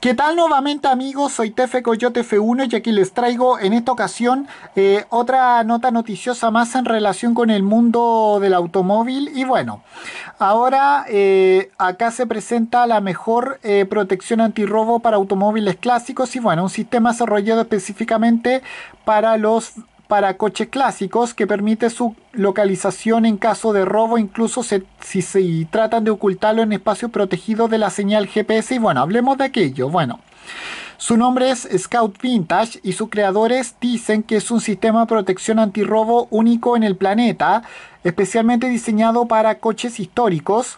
¿Qué tal nuevamente amigos? Soy Tefe Coyote F1 y aquí les traigo en esta ocasión eh, otra nota noticiosa más en relación con el mundo del automóvil y bueno, ahora eh, acá se presenta la mejor eh, protección antirrobo para automóviles clásicos y bueno, un sistema desarrollado específicamente para los para coches clásicos que permite su localización en caso de robo, incluso si se tratan de ocultarlo en espacio protegido de la señal GPS. Y bueno, hablemos de aquello. Bueno, su nombre es Scout Vintage y sus creadores dicen que es un sistema de protección antirrobo único en el planeta, especialmente diseñado para coches históricos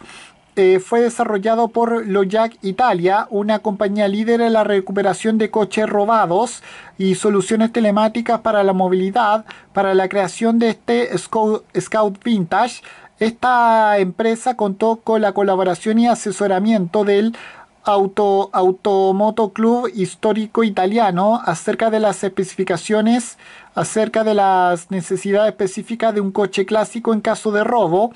eh, fue desarrollado por LoJack Italia, una compañía líder en la recuperación de coches robados y soluciones telemáticas para la movilidad, para la creación de este Scout Vintage. Esta empresa contó con la colaboración y asesoramiento del Auto, Automoto Club Histórico Italiano acerca de las especificaciones, acerca de las necesidades específicas de un coche clásico en caso de robo.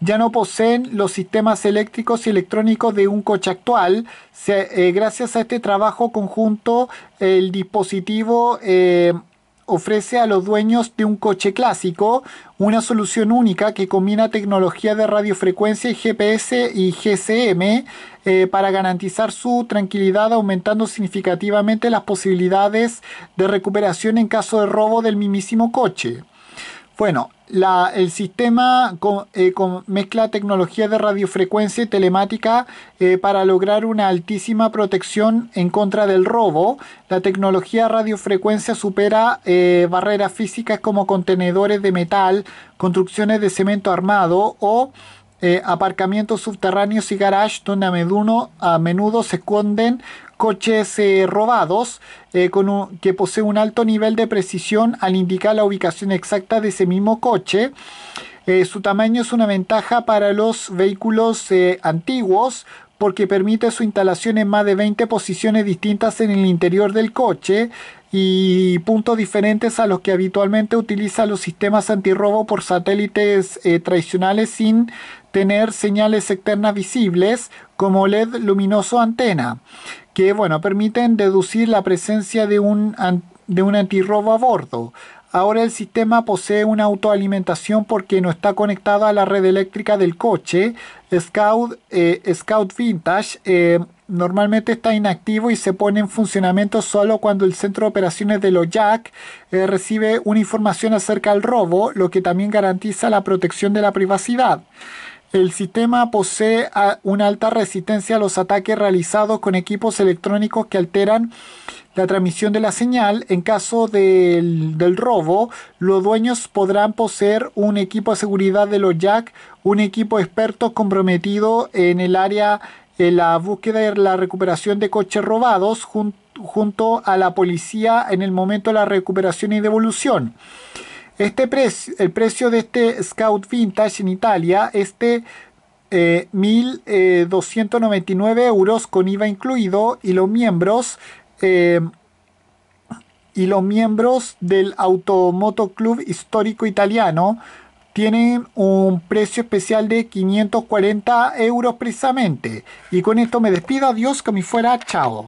Ya no poseen los sistemas eléctricos y electrónicos de un coche actual. Eh, gracias a este trabajo conjunto, el dispositivo... Eh, ofrece a los dueños de un coche clásico una solución única que combina tecnología de radiofrecuencia y GPS y GCM eh, para garantizar su tranquilidad aumentando significativamente las posibilidades de recuperación en caso de robo del mismísimo coche. Bueno, el sistema eh, con, mezcla tecnología de radiofrecuencia y telemática eh, para lograr una altísima protección en contra del robo. La tecnología radiofrecuencia supera eh, barreras físicas como contenedores de metal, construcciones de cemento armado o aparcamientos subterráneos y garajes donde a menudo, a menudo se esconden coches eh, robados eh, que posee un alto nivel de precisión al indicar la ubicación exacta de ese mismo coche. Eh, su tamaño es una ventaja para los vehículos antiguos porque permite su instalación en más de 20 posiciones distintas en el interior del coche y puntos diferentes a los que habitualmente utilizan los sistemas antirrobo por satélites tradicionales sin tener señales externas visibles como LED luminoso antena que bueno, permiten deducir la presencia de un, de un antirrobo a bordo. Ahora el sistema posee una autoalimentación porque no está conectado a la red eléctrica del coche. Scout, eh, Scout Vintage eh, normalmente está inactivo y se pone en funcionamiento solo cuando el centro de operaciones de los Jack eh, recibe una información acerca del robo, lo que también garantiza la protección de la privacidad. El sistema posee una alta resistencia a los ataques realizados con equipos electrónicos que alteran la transmisión de la señal. En caso del, robo, los dueños podrán poseer un equipo de seguridad de los jack, un equipo experto comprometido en el área de la búsqueda y la recuperación de coches robados junto a la policía en el momento de la recuperación y devolución. Este el precio de este Scout Vintage en Italia es de 1.299 eh, eh, euros con IVA incluido y los miembros eh, y los miembros del Automoto Club Histórico Italiano tienen un precio especial de 540 euros precisamente. Y con esto me despido. Adiós, que me fuera. Chao.